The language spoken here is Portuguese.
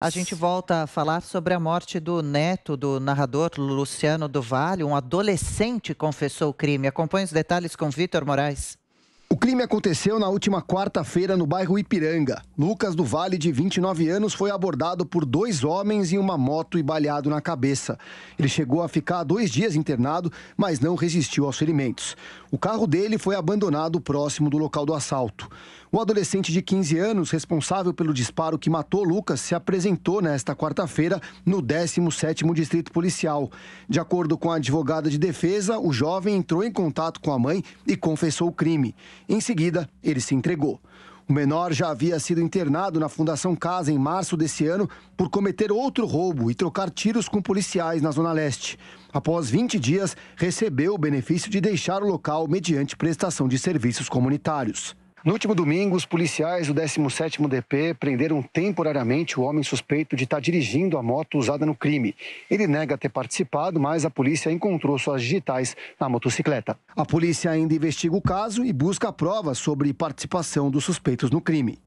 A gente volta a falar sobre a morte do neto do narrador Luciano do Vale. Um adolescente confessou o crime. Acompanhe os detalhes com Vitor Moraes crime aconteceu na última quarta-feira no bairro Ipiranga. Lucas do Vale, de 29 anos, foi abordado por dois homens em uma moto e baleado na cabeça. Ele chegou a ficar dois dias internado, mas não resistiu aos ferimentos. O carro dele foi abandonado próximo do local do assalto. O adolescente de 15 anos, responsável pelo disparo que matou Lucas, se apresentou nesta quarta-feira no 17º Distrito Policial. De acordo com a advogada de defesa, o jovem entrou em contato com a mãe e confessou o crime. Em seguida, ele se entregou. O menor já havia sido internado na Fundação Casa em março desse ano por cometer outro roubo e trocar tiros com policiais na Zona Leste. Após 20 dias, recebeu o benefício de deixar o local mediante prestação de serviços comunitários. No último domingo, os policiais do 17º DP prenderam temporariamente o homem suspeito de estar dirigindo a moto usada no crime. Ele nega ter participado, mas a polícia encontrou suas digitais na motocicleta. A polícia ainda investiga o caso e busca provas sobre participação dos suspeitos no crime.